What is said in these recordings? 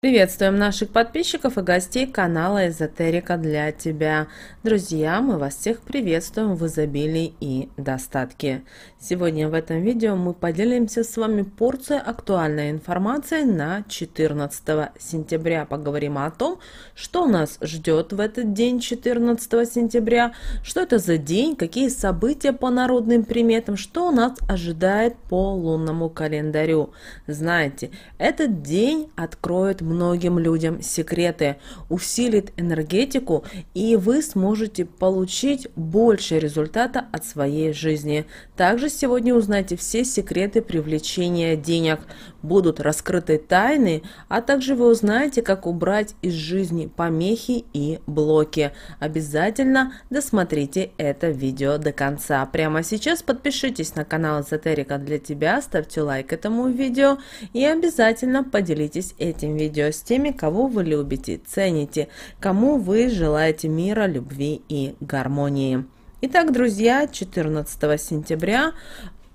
Приветствуем наших подписчиков и гостей канала Эзотерика для тебя. Друзья, мы вас всех приветствуем в изобилии и достатке. Сегодня в этом видео мы поделимся с вами порцией актуальной информации на 14 сентября. Поговорим о том, что нас ждет в этот день 14 сентября, что это за день, какие события по народным приметам, что нас ожидает по лунному календарю. Знаете, этот день откроет многим людям секреты, усилит энергетику, и вы сможете получить больше результата от своей жизни. Также сегодня узнаете все секреты привлечения денег будут раскрыты тайны, а также вы узнаете, как убрать из жизни помехи и блоки. Обязательно досмотрите это видео до конца. Прямо сейчас подпишитесь на канал Эзотерика для тебя, ставьте лайк этому видео и обязательно поделитесь этим видео с теми, кого вы любите, цените, кому вы желаете мира, любви и гармонии. Итак, друзья, 14 сентября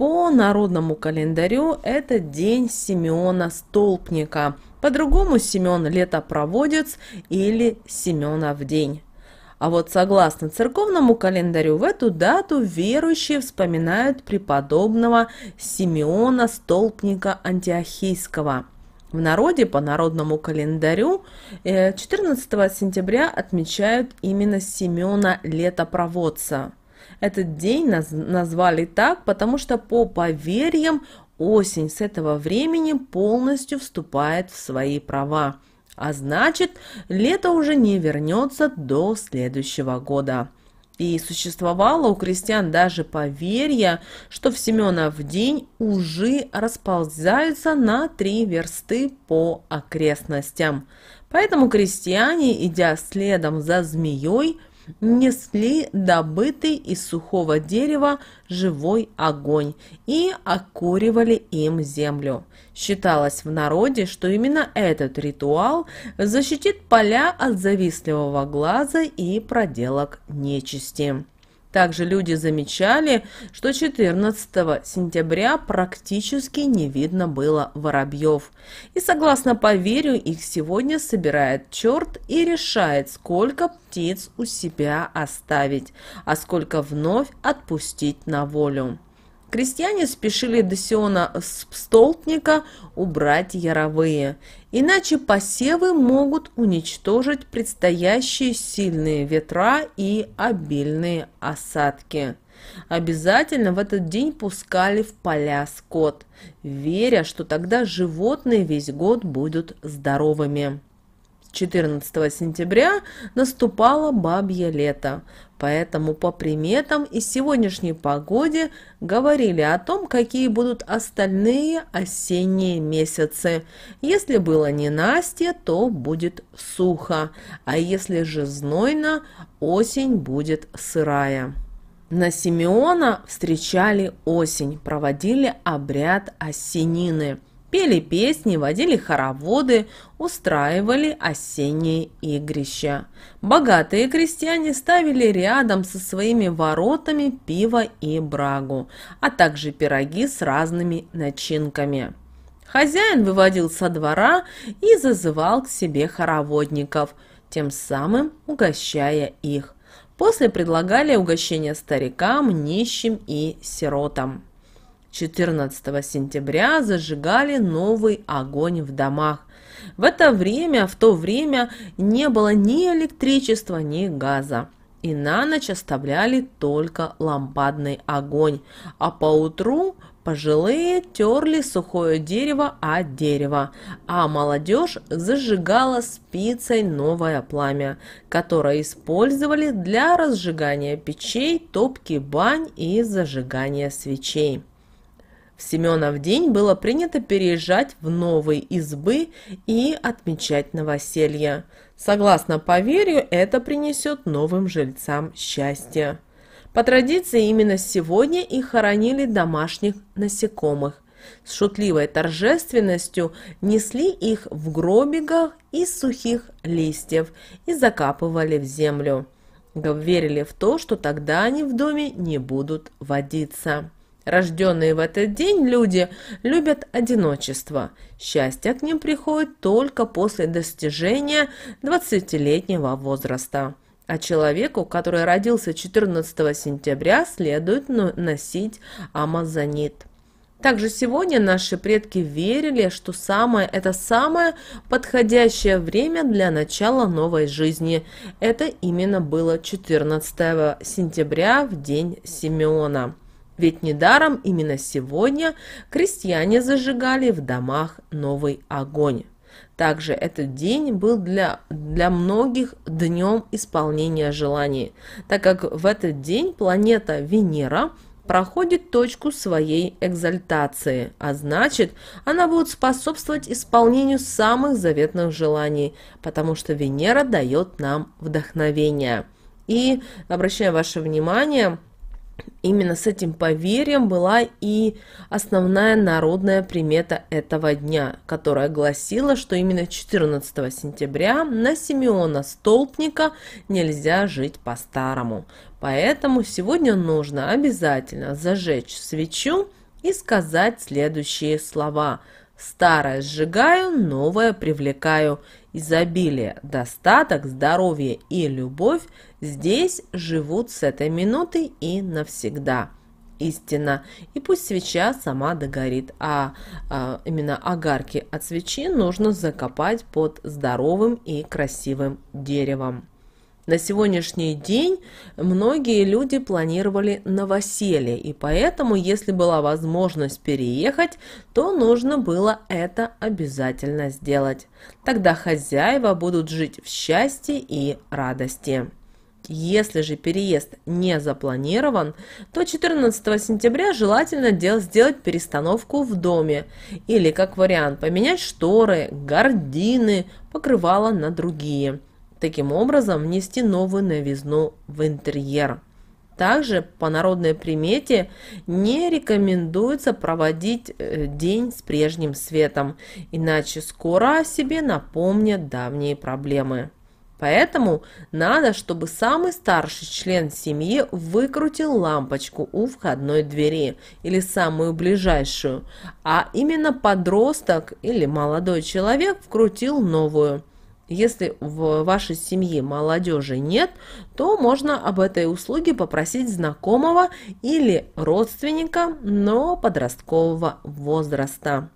по народному календарю это день Симеона Столпника. По-другому Семен Летопроводец или Семена в день. А вот согласно церковному календарю в эту дату верующие вспоминают преподобного Симеона Столпника Антиохийского. В народе по народному календарю 14 э, сентября отмечают именно Симеона Летопроводца – этот день наз назвали так, потому что по поверьям осень с этого времени полностью вступает в свои права. А значит, лето уже не вернется до следующего года. И существовало у крестьян даже поверье, что в Семенов день ужи расползаются на три версты по окрестностям. Поэтому крестьяне, идя следом за змеей, несли добытый из сухого дерева живой огонь и окуривали им землю. Считалось в народе, что именно этот ритуал защитит поля от завистливого глаза и проделок нечисти. Также люди замечали, что 14 сентября практически не видно было воробьев. И согласно поверью, их сегодня собирает черт и решает, сколько птиц у себя оставить, а сколько вновь отпустить на волю. Крестьяне спешили до Сиона с Столтника убрать яровые, иначе посевы могут уничтожить предстоящие сильные ветра и обильные осадки. Обязательно в этот день пускали в поля скот, веря, что тогда животные весь год будут здоровыми. 14 сентября наступало бабье лето, поэтому по приметам и сегодняшней погоде говорили о том, какие будут остальные осенние месяцы. Если было не Настя, то будет сухо, а если же знойно, осень будет сырая. На Симеона встречали осень, проводили обряд осенины – пели песни, водили хороводы, устраивали осенние игрища. Богатые крестьяне ставили рядом со своими воротами пиво и брагу, а также пироги с разными начинками. Хозяин выводил со двора и зазывал к себе хороводников, тем самым угощая их. После предлагали угощение старикам, нищим и сиротам. 14 сентября зажигали новый огонь в домах. В это время, в то время не было ни электричества, ни газа. И на ночь оставляли только лампадный огонь, а поутру пожилые терли сухое дерево от дерева, а молодежь зажигала спицей новое пламя, которое использовали для разжигания печей, топки бань и зажигания свечей. В Семенов день было принято переезжать в новые избы и отмечать новоселье. Согласно поверью, это принесет новым жильцам счастье. По традиции, именно сегодня и хоронили домашних насекомых. С шутливой торжественностью несли их в гробиках из сухих листьев и закапывали в землю. Верили в то, что тогда они в доме не будут водиться. Рожденные в этот день люди любят одиночество. Счастье к ним приходит только после достижения 20-летнего возраста. А человеку, который родился 14 сентября, следует носить амазонит. Также сегодня наши предки верили, что самое – это самое подходящее время для начала новой жизни. Это именно было 14 сентября в день Симеона. Ведь недаром именно сегодня крестьяне зажигали в домах новый огонь. Также этот день был для, для многих днем исполнения желаний, так как в этот день планета Венера проходит точку своей экзальтации, а значит, она будет способствовать исполнению самых заветных желаний, потому что Венера дает нам вдохновение. И обращаю ваше внимание – Именно с этим поверьем была и основная народная примета этого дня, которая гласила, что именно 14 сентября на Симеона Столпника нельзя жить по-старому. Поэтому сегодня нужно обязательно зажечь свечу и сказать следующие слова. Старое сжигаю, новое привлекаю изобилие, достаток, здоровье и любовь здесь живут с этой минуты и навсегда. Истина. И пусть свеча сама догорит, а, а именно огарки от свечи нужно закопать под здоровым и красивым деревом на сегодняшний день многие люди планировали новоселье, и поэтому, если была возможность переехать, то нужно было это обязательно сделать. Тогда хозяева будут жить в счастье и радости. Если же переезд не запланирован, то 14 сентября желательно сделать перестановку в доме или, как вариант, поменять шторы, гардины, покрывала на другие – Таким образом, внести новую новизну в интерьер. Также по народной примете не рекомендуется проводить э, день с прежним светом, иначе скоро о себе напомнят давние проблемы. Поэтому надо, чтобы самый старший член семьи выкрутил лампочку у входной двери или самую ближайшую, а именно подросток или молодой человек вкрутил новую. Если в вашей семье молодежи нет, то можно об этой услуге попросить знакомого или родственника, но подросткового возраста.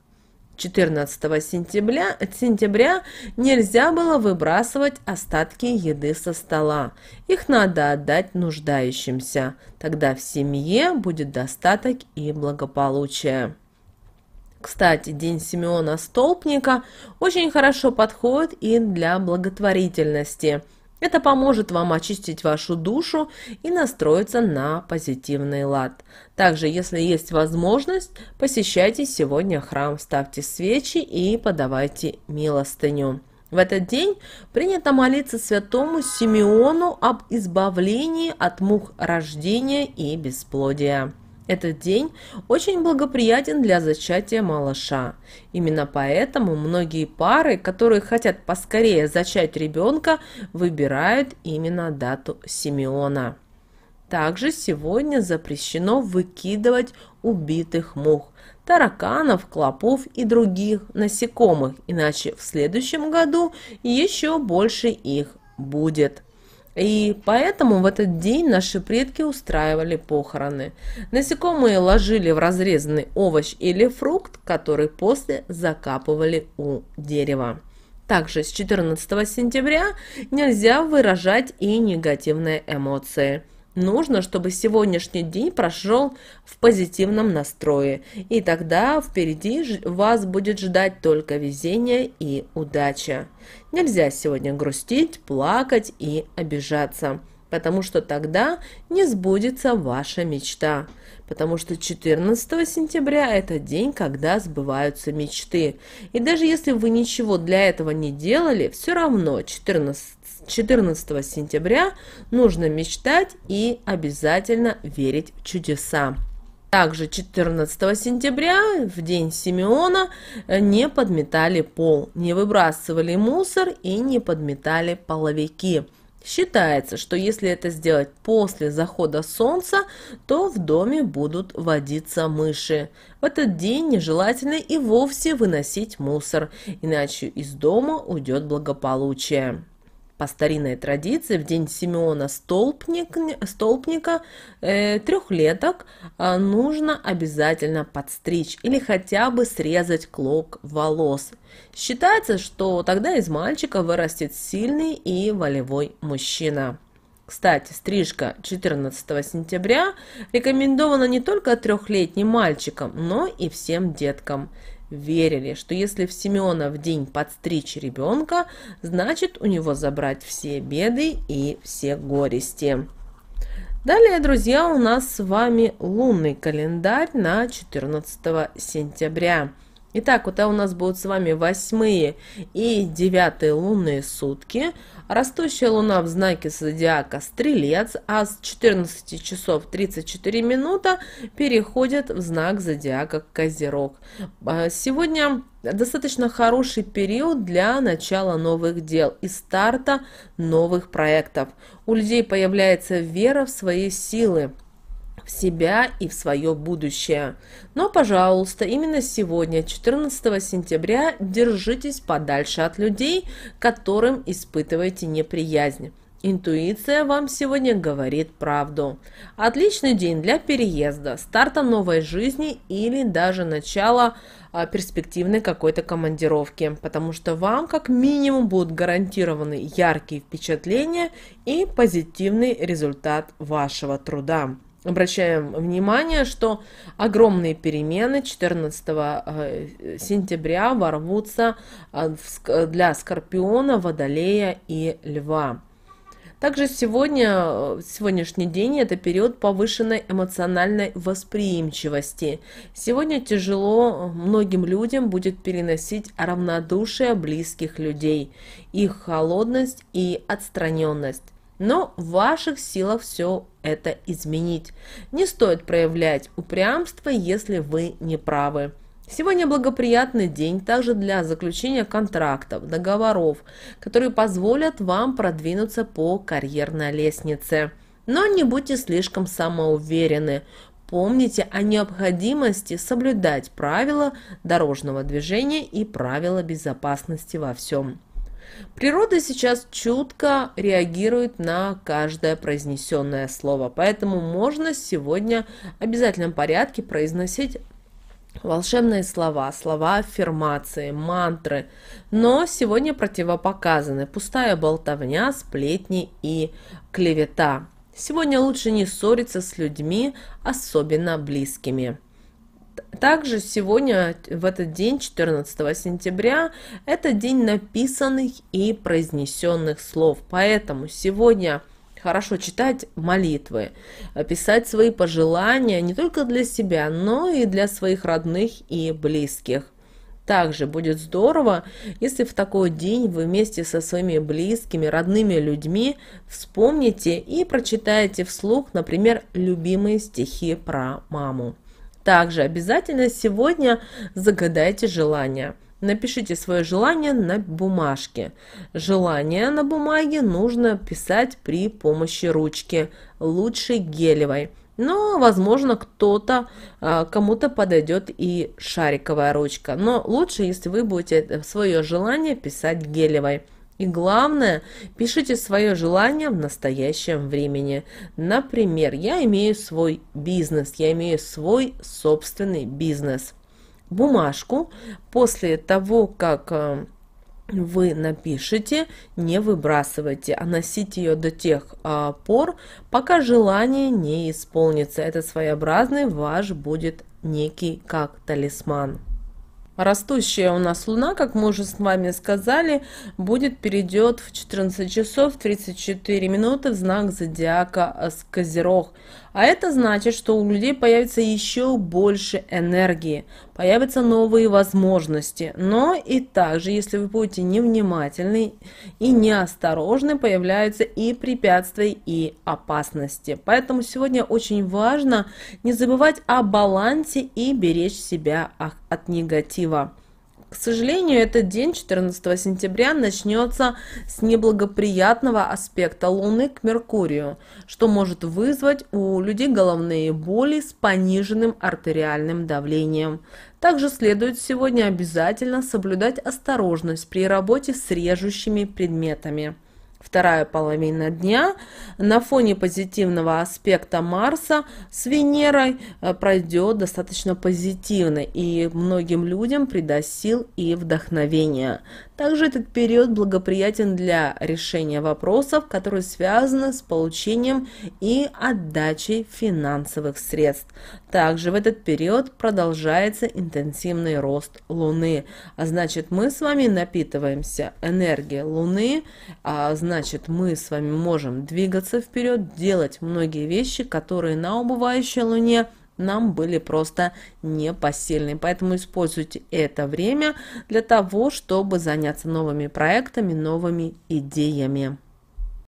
14 сентября, сентября нельзя было выбрасывать остатки еды со стола. Их надо отдать нуждающимся. Тогда в семье будет достаток и благополучие. Кстати, День Симеона Столпника очень хорошо подходит и для благотворительности. Это поможет вам очистить вашу душу и настроиться на позитивный лад. Также, если есть возможность, посещайте сегодня храм, ставьте свечи и подавайте милостыню. В этот день принято молиться святому Симеону об избавлении от мух рождения и бесплодия. Этот день очень благоприятен для зачатия малыша. Именно поэтому многие пары, которые хотят поскорее зачать ребенка, выбирают именно дату Симеона. Также сегодня запрещено выкидывать убитых мух, тараканов, клопов и других насекомых, иначе в следующем году еще больше их будет. И поэтому в этот день наши предки устраивали похороны. Насекомые ложили в разрезанный овощ или фрукт, который после закапывали у дерева. Также с 14 сентября нельзя выражать и негативные эмоции – Нужно, чтобы сегодняшний день прошел в позитивном настрое, и тогда впереди вас будет ждать только везение и удача. Нельзя сегодня грустить, плакать и обижаться потому что тогда не сбудется ваша мечта. Потому что 14 сентября – это день, когда сбываются мечты. И даже если вы ничего для этого не делали, все равно 14 14 сентября нужно мечтать и обязательно верить в чудеса. Также 14 сентября, в день Симеона, э, не подметали пол, не выбрасывали мусор и не подметали половики. Считается, что если это сделать после захода солнца, то в доме будут водиться мыши. В этот день нежелательно и вовсе выносить мусор, иначе из дома уйдет благополучие. По старинной традиции в день Симеона Столпник, Столпника э, трехлеток э, нужно обязательно подстричь или хотя бы срезать клок волос. Считается, что тогда из мальчика вырастет сильный и волевой мужчина. Кстати, стрижка 14 сентября рекомендована не только трехлетним мальчикам, но и всем деткам верили, что если в Семена в день подстричь ребенка, значит у него забрать все беды и все горести. Далее, друзья, у нас с вами лунный календарь на 14 сентября. Итак, вот это а у нас будут с вами восьмые и девятые лунные сутки. Растущая луна в знаке зодиака Стрелец, а с 14 часов 34 минута переходит в знак зодиака Козерог. А, сегодня достаточно хороший период для начала новых дел и старта новых проектов. У людей появляется вера в свои силы в себя и в свое будущее. Но, пожалуйста, именно сегодня, 14 сентября, держитесь подальше от людей, которым испытываете неприязнь. Интуиция вам сегодня говорит правду. Отличный день для переезда, старта новой жизни или даже начала а, перспективной какой-то командировки, потому что вам как минимум будут гарантированы яркие впечатления и позитивный результат вашего труда обращаем внимание, что огромные перемены 14 э, сентября ворвутся э, для Скорпиона, Водолея и Льва. Также сегодня, э, сегодняшний день это период повышенной эмоциональной восприимчивости. Сегодня тяжело многим людям будет переносить равнодушие близких людей, их холодность и отстраненность. Но в ваших силах все это изменить. Не стоит проявлять упрямство, если вы не правы. Сегодня благоприятный день также для заключения контрактов, договоров, которые позволят вам продвинуться по карьерной лестнице. Но не будьте слишком самоуверены. Помните о необходимости соблюдать правила дорожного движения и правила безопасности во всем. Природа сейчас чутко реагирует на каждое произнесенное слово, поэтому можно сегодня в обязательном порядке произносить волшебные слова, слова аффирмации, мантры, но сегодня противопоказаны пустая болтовня, сплетни и клевета. Сегодня лучше не ссориться с людьми, особенно близкими. Также сегодня, в этот день, 14 сентября, это день написанных и произнесенных слов. Поэтому сегодня хорошо читать молитвы, писать свои пожелания не только для себя, но и для своих родных и близких. Также будет здорово, если в такой день вы вместе со своими близкими, родными людьми вспомните и прочитаете вслух, например, любимые стихи про маму. Также обязательно сегодня загадайте желание. Напишите свое желание на бумажке. Желание на бумаге нужно писать при помощи ручки, лучше гелевой. Но, возможно, кто-то, а, кому-то подойдет и шариковая ручка. Но лучше, если вы будете свое желание писать гелевой. И главное, пишите свое желание в настоящем времени. Например, я имею свой бизнес, я имею свой собственный бизнес. Бумажку после того, как э, вы напишите, не выбрасывайте, а носите ее до тех э, пор, пока желание не исполнится. Это своеобразный ваш будет некий как талисман. Растущая у нас Луна, как мы уже с вами сказали, будет перейдет в 14 часов 34 минуты в знак зодиака э, Козерог. А это значит, что у людей появится еще больше энергии появятся новые возможности. Но и также, если вы будете невнимательны и неосторожны, появляются и препятствия, и опасности. Поэтому сегодня очень важно не забывать о балансе и беречь себя от негатива. К сожалению, этот день, 14 сентября, начнется с неблагоприятного аспекта Луны к Меркурию, что может вызвать у людей головные боли с пониженным артериальным давлением. Также следует сегодня обязательно соблюдать осторожность при работе с режущими предметами вторая половина дня. На фоне позитивного аспекта Марса с Венерой э, пройдет достаточно позитивно и многим людям придаст сил и вдохновения. Также этот период благоприятен для решения вопросов, которые связаны с получением и отдачей финансовых средств. Также в этот период продолжается интенсивный рост Луны. А значит, мы с вами напитываемся энергией Луны, а значит, мы с вами можем двигаться вперед, делать многие вещи, которые на убывающей Луне – нам были просто непосильны. Поэтому используйте это время для того, чтобы заняться новыми проектами, новыми идеями.